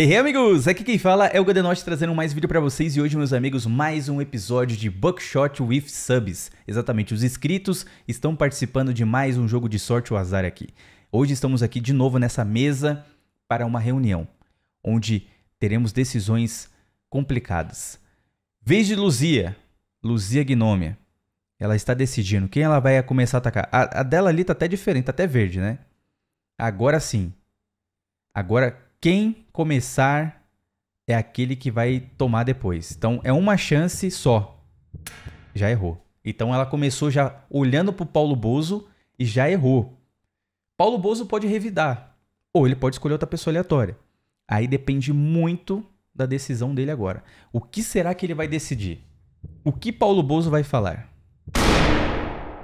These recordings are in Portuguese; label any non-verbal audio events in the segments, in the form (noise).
Hey, hey, amigos! Aqui quem fala é o Gadenot trazendo mais vídeo para vocês e hoje, meus amigos, mais um episódio de Buckshot with Subs. Exatamente, os inscritos estão participando de mais um jogo de sorte ou azar aqui. Hoje estamos aqui de novo nessa mesa para uma reunião, onde teremos decisões complicadas. Vez de Luzia, Luzia Gnômia, ela está decidindo quem ela vai começar a atacar. A, a dela ali tá até diferente, tá até verde, né? Agora sim. Agora quem começar é aquele que vai tomar depois. Então é uma chance só. Já errou. Então ela começou já olhando para o Paulo Bozo e já errou. Paulo Bozo pode revidar, ou ele pode escolher outra pessoa aleatória. Aí depende muito da decisão dele agora. O que será que ele vai decidir? O que Paulo Bozo vai falar?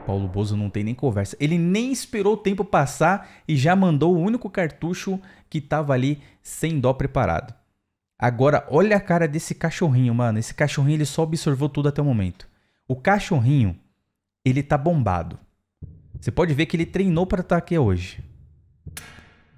Paulo Bozo não tem nem conversa. Ele nem esperou o tempo passar e já mandou o único cartucho que tava ali sem dó preparado. Agora, olha a cara desse cachorrinho, mano. Esse cachorrinho ele só absorveu tudo até o momento. O cachorrinho, ele tá bombado. Você pode ver que ele treinou para estar tá aqui hoje.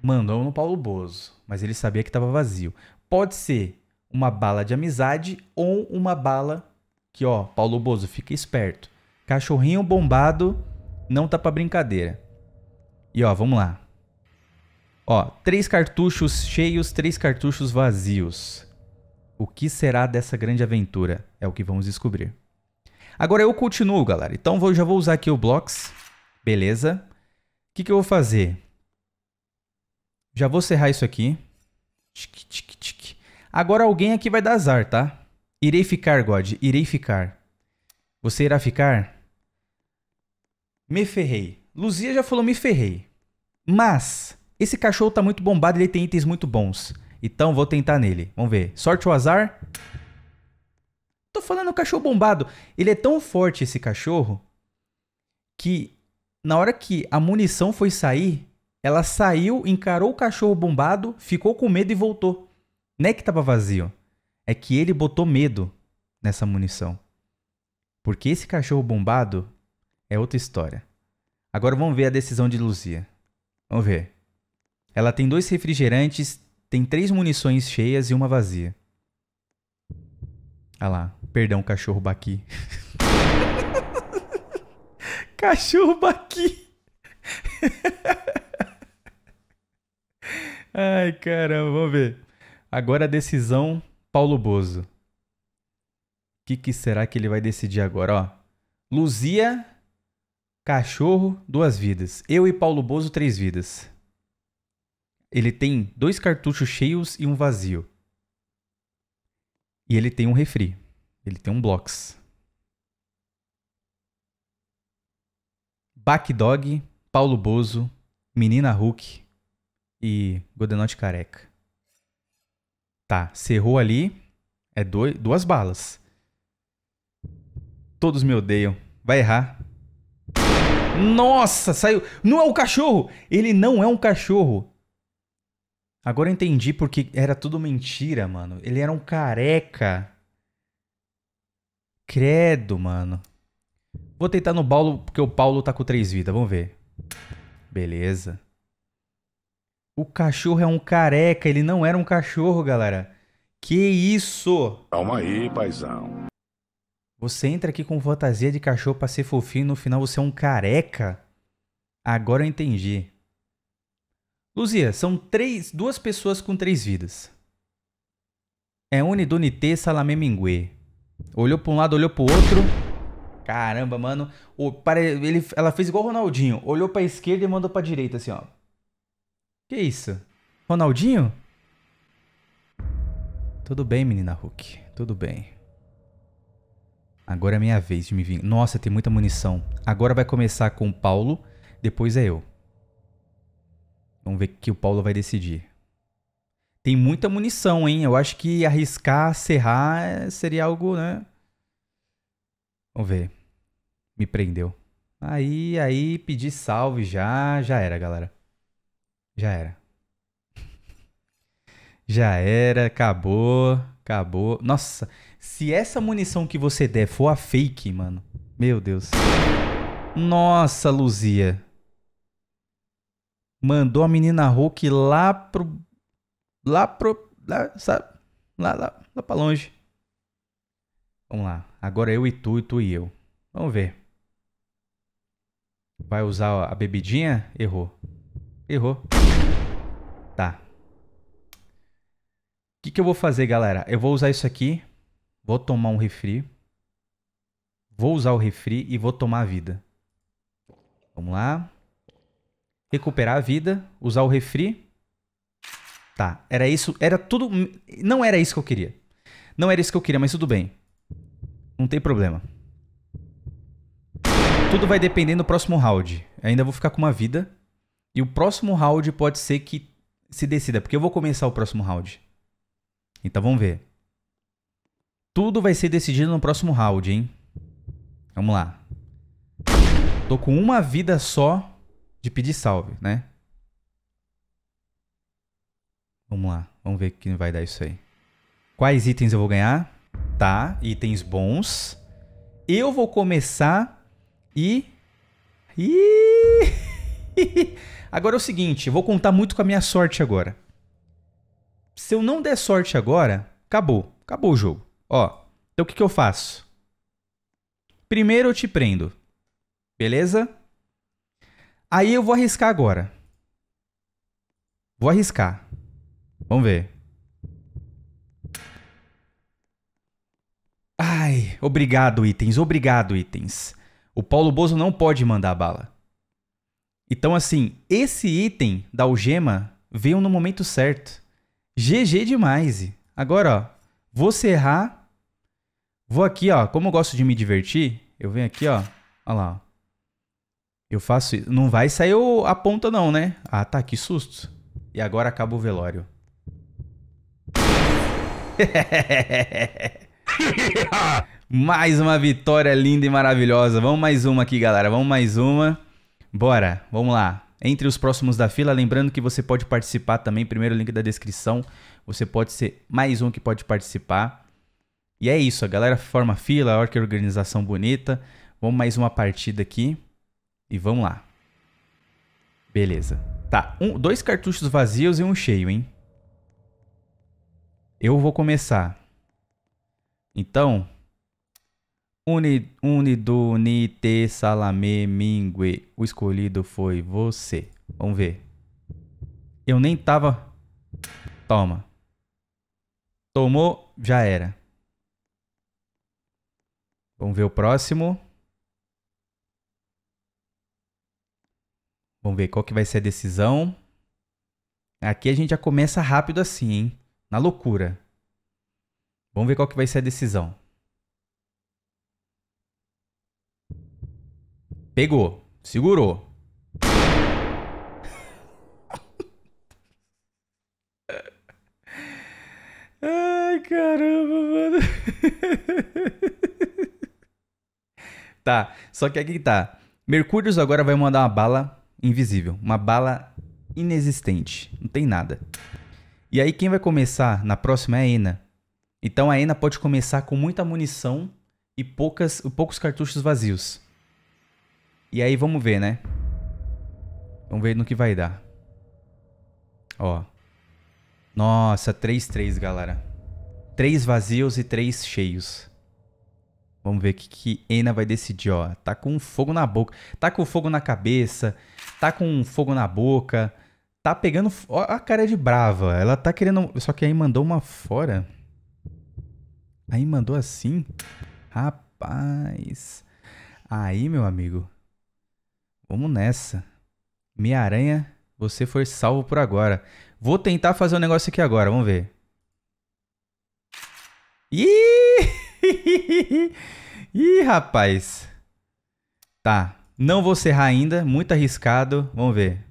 Mandou no é Paulo Bozo, mas ele sabia que estava vazio. Pode ser uma bala de amizade ou uma bala que, ó, Paulo Bozo, fica esperto. Cachorrinho bombado não tá pra brincadeira. E ó, vamos lá. Ó, três cartuchos cheios, três cartuchos vazios. O que será dessa grande aventura? É o que vamos descobrir. Agora eu continuo, galera. Então vou, já vou usar aqui o Blocks. Beleza. O que, que eu vou fazer? Já vou serrar isso aqui. Tic, tic, tic. Agora alguém aqui vai dar azar, tá? Irei ficar, God. Irei ficar. Você irá ficar? Me ferrei. Luzia já falou me ferrei. Mas esse cachorro tá muito bombado, ele tem itens muito bons. Então vou tentar nele. Vamos ver. Sorte ou azar? Tô falando cachorro bombado. Ele é tão forte esse cachorro que na hora que a munição foi sair, ela saiu, encarou o cachorro bombado, ficou com medo e voltou. Não é que tava vazio. É que ele botou medo nessa munição. Porque esse cachorro bombado é outra história. Agora vamos ver a decisão de Luzia. Vamos ver. Ela tem dois refrigerantes, tem três munições cheias e uma vazia. Ah lá, perdão, cachorro baqui. (laughs) cachorro baqui. (laughs) Ai, caramba, vamos ver. Agora a decisão Paulo Bozo. O que, que será que ele vai decidir agora, ó? Luzia, cachorro, duas vidas. Eu e Paulo Bozo, três vidas. Ele tem dois cartuchos cheios e um vazio. E ele tem um refri. Ele tem um blocks. Backdog, Paulo Bozo, Menina Hulk e Godenote Careca. Tá, cerrou ali. É dois, duas balas. Todos me odeiam. Vai errar. Nossa, saiu. Não é o cachorro! Ele não é um cachorro. Agora eu entendi porque era tudo mentira, mano. Ele era um careca. Credo, mano. Vou tentar no Paulo, porque o Paulo tá com três vidas. Vamos ver. Beleza. O cachorro é um careca. Ele não era um cachorro, galera. Que isso? Calma aí, paizão. Você entra aqui com fantasia de cachorro pra ser fofinho e no final você é um careca? Agora eu entendi. Luzia, são três, duas pessoas com três vidas. É Unidunité Salamé Mingue. Olhou para um lado, olhou para o outro. Caramba, mano. O, para, ele, ela fez igual o Ronaldinho. Olhou para a esquerda e mandou para a direita, assim, ó. Que isso? Ronaldinho? Tudo bem, menina Hulk. Tudo bem. Agora é minha vez de me vir. Nossa, tem muita munição. Agora vai começar com o Paulo, depois é eu. Vamos ver o que o Paulo vai decidir. Tem muita munição, hein? Eu acho que arriscar serrar é, seria algo, né? Vamos ver. Me prendeu. Aí, aí, pedi salve já, já era, galera. Já era. (laughs) já era, acabou, acabou. Nossa, se essa munição que você der for a fake, mano. Meu Deus. Nossa, Luzia mandou a menina Hulk lá pro. Lá pro. Lá, sabe? Lá, lá, lá pra longe. Vamos lá. Agora eu e tu, e tu e eu. Vamos ver. Vai usar a bebidinha? Errou. Errou. Tá. O que, que eu vou fazer, galera? Eu vou usar isso aqui. Vou tomar um refri. Vou usar o refri e vou tomar a vida. Vamos lá recuperar a vida, usar o refri. Tá, era isso, era tudo, não era isso que eu queria. Não era isso que eu queria, mas tudo bem. Não tem problema. Tudo vai depender do próximo round. Eu ainda vou ficar com uma vida. E o próximo round pode ser que se decida, porque eu vou começar o próximo round. Então vamos ver. Tudo vai ser decidido no próximo round, hein? Vamos lá. Tô com uma vida só de pedir salve, né? Vamos lá, vamos ver o que vai dar isso aí. Quais itens eu vou ganhar? Tá, itens bons. Eu vou começar e... e... (laughs) agora é o seguinte, eu vou contar muito com a minha sorte agora. Se eu não der sorte agora, acabou. Acabou o jogo. Ó, então o que, que eu faço? Primeiro eu te prendo. Beleza? Aí eu vou arriscar agora. Vou arriscar. Vamos ver. Ai, obrigado, itens. Obrigado, itens. O Paulo Bozo não pode mandar bala. Então, assim, esse item da algema veio no momento certo. GG demais. Agora, ó, vou serrar. Vou aqui, ó. Como eu gosto de me divertir, eu venho aqui, ó. Olha lá, ó. Eu faço isso. Não vai sair a ponta, não, né? Ah, tá, que susto. E agora acaba o velório. (laughs) mais uma vitória linda e maravilhosa. Vamos mais uma aqui, galera. Vamos mais uma. Bora, vamos lá. Entre os próximos da fila, lembrando que você pode participar também. Primeiro link da descrição. Você pode ser mais um que pode participar. E é isso, a galera forma fila, olha que organização bonita. Vamos mais uma partida aqui. E vamos lá. Beleza. Tá, um, dois cartuchos vazios e um cheio, hein? Eu vou começar. Então, Uni, unido, nite, salame, mingue. O escolhido foi você. Vamos ver. Eu nem tava... Toma. Tomou, já era. Vamos ver o próximo. Vamos ver qual que vai ser a decisão. Aqui a gente já começa rápido assim, hein? Na loucura. Vamos ver qual que vai ser a decisão. Pegou. Segurou. (laughs) Ai, caramba, mano. (laughs) tá, só que aqui tá. Mercúrios agora vai mandar uma bala invisível, uma bala inexistente, não tem nada. E aí quem vai começar na próxima é a Ena. Então a Ena pode começar com muita munição e poucas, poucos cartuchos vazios. E aí vamos ver, né? Vamos ver no que vai dar. Ó. Nossa, 3-3, galera. 3 vazios e 3 cheios. Vamos ver o que, que Ena vai decidir, ó. Tá com fogo na boca. Tá com fogo na cabeça. Tá com fogo na boca. Tá pegando. Ó a cara de brava. Ela tá querendo. Só que aí mandou uma fora. Aí mandou assim. Rapaz. Aí, meu amigo. Vamos nessa. Minha aranha, você foi salvo por agora. Vou tentar fazer um negócio aqui agora. Vamos ver. Ih! (laughs) Ih, rapaz. Tá. Não vou serrar ainda. Muito arriscado. Vamos ver.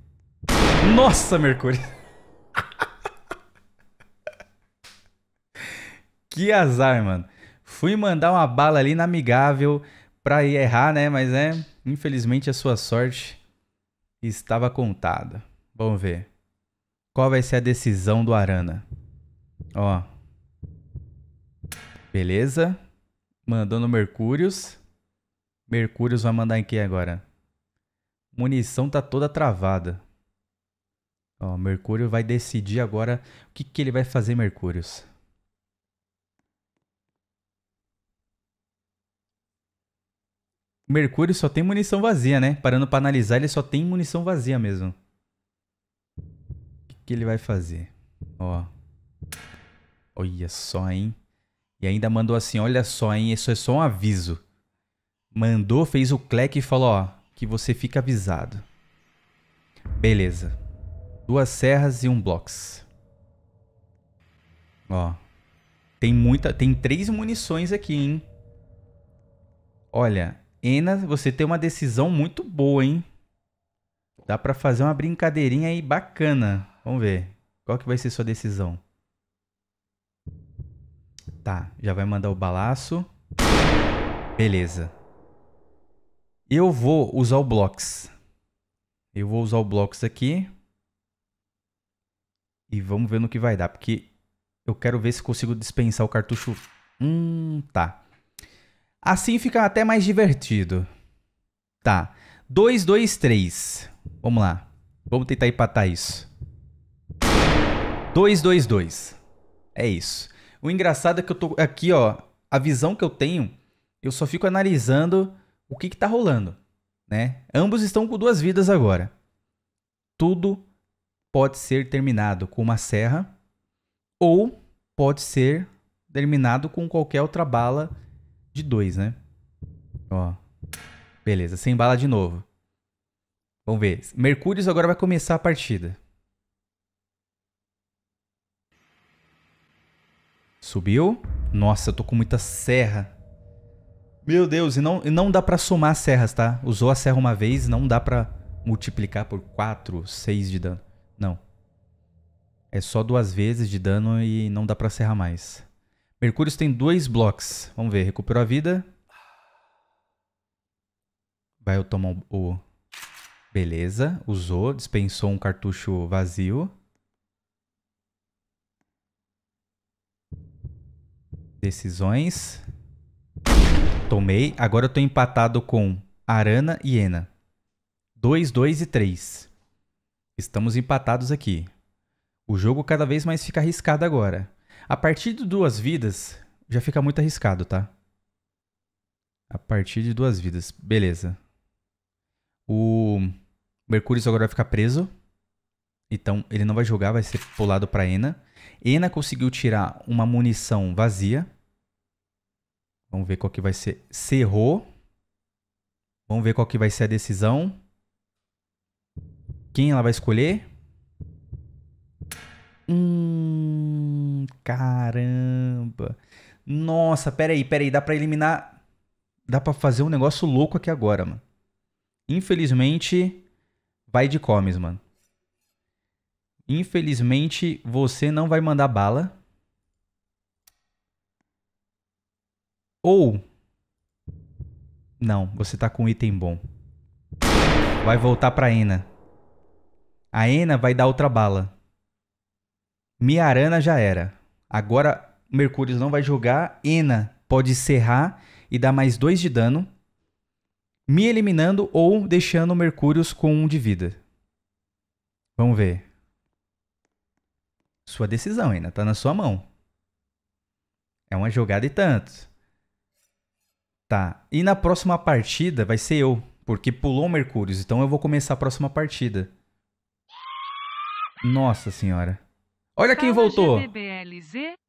Nossa, Mercúrio. (laughs) que azar, mano. Fui mandar uma bala ali na amigável pra errar, né? Mas é. Infelizmente a sua sorte estava contada. Vamos ver. Qual vai ser a decisão do Arana? Ó. Beleza. Mandou no Mercúrios. Mercúrios vai mandar em quem agora? Munição tá toda travada. Ó, Mercúrio vai decidir agora o que, que ele vai fazer, Mercúrios. Mercúrio só tem munição vazia, né? Parando para analisar, ele só tem munição vazia mesmo. O que, que ele vai fazer? Ó. Olha só, hein? E ainda mandou assim: olha só, hein? Isso é só um aviso. Mandou, fez o cleque e falou: ó, que você fica avisado. Beleza. Duas serras e um blocks. Ó. Tem muita. Tem três munições aqui, hein? Olha, Ena, você tem uma decisão muito boa, hein? Dá para fazer uma brincadeirinha aí bacana. Vamos ver. Qual que vai ser sua decisão? Tá, já vai mandar o balaço. Beleza. Eu vou usar o blocks. Eu vou usar o blocks aqui. E vamos ver no que vai dar, porque eu quero ver se consigo dispensar o cartucho. Hum, tá. Assim fica até mais divertido. Tá. 2, 2, 3. Vamos lá. Vamos tentar empatar isso. 2, 2, 2. É isso. O engraçado é que eu tô aqui, ó, a visão que eu tenho, eu só fico analisando o que que tá rolando, né? Ambos estão com duas vidas agora. Tudo pode ser terminado com uma serra ou pode ser terminado com qualquer outra bala de dois, né? Ó. Beleza, sem bala de novo. Vamos ver. Mercúrio agora vai começar a partida. Subiu. Nossa, eu tô com muita serra. Meu Deus, e não, e não dá para somar serras, tá? Usou a serra uma vez, não dá para multiplicar por 4, 6 de dano. Não. É só duas vezes de dano e não dá para serrar mais. Mercúrio tem dois blocos. Vamos ver, recuperou a vida. Vai eu tomar o... Beleza, usou, dispensou um cartucho vazio. Decisões. Tomei. Agora eu tô empatado com Arana e Ena. 2, 2 e 3. Estamos empatados aqui. O jogo cada vez mais fica arriscado agora. A partir de duas vidas, já fica muito arriscado, tá? A partir de duas vidas. Beleza. O Mercúrio agora vai ficar preso. Então ele não vai jogar, vai ser pulado para Ena. Ena conseguiu tirar uma munição vazia. Vamos ver qual que vai ser. Cerrou. Vamos ver qual que vai ser a decisão. Quem ela vai escolher? Hum, caramba. Nossa, peraí, peraí. Dá pra eliminar... Dá pra fazer um negócio louco aqui agora, mano. Infelizmente, vai de comes, mano. Infelizmente, você não vai mandar bala. Ou. Não, você tá com um item bom. Vai voltar pra Ena. A Ena vai dar outra bala. Miarana já era. Agora Mercúrio não vai jogar. Ena pode serrar e dar mais dois de dano. Me eliminando ou deixando Mercúrio com um de vida. Vamos ver sua decisão ainda, tá na sua mão. É uma jogada e tanto. Tá. E na próxima partida vai ser eu, porque pulou o Mercúrio, então eu vou começar a próxima partida. Nossa senhora. Olha quem voltou.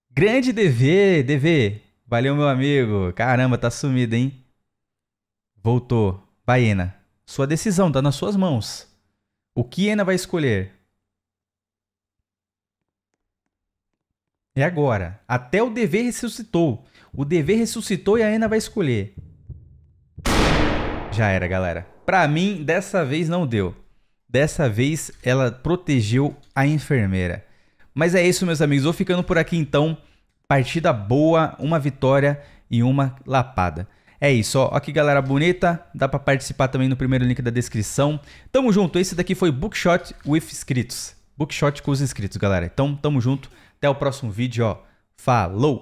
Grande DV, DV. Valeu, meu amigo. Caramba, tá sumido, hein? Voltou. Vai, Sua decisão tá nas suas mãos. O que Ena vai escolher? É agora. Até o dever ressuscitou. O dever ressuscitou e a Ana vai escolher. Já era, galera. Pra mim, dessa vez não deu. Dessa vez ela protegeu a enfermeira. Mas é isso, meus amigos. Vou ficando por aqui então. Partida boa, uma vitória e uma lapada. É isso, ó. Aqui, galera bonita. Dá para participar também no primeiro link da descrição. Tamo junto. Esse daqui foi Bookshot with inscritos. Bookshot com os inscritos, galera. Então, tamo junto. Até o próximo vídeo, ó. Falou!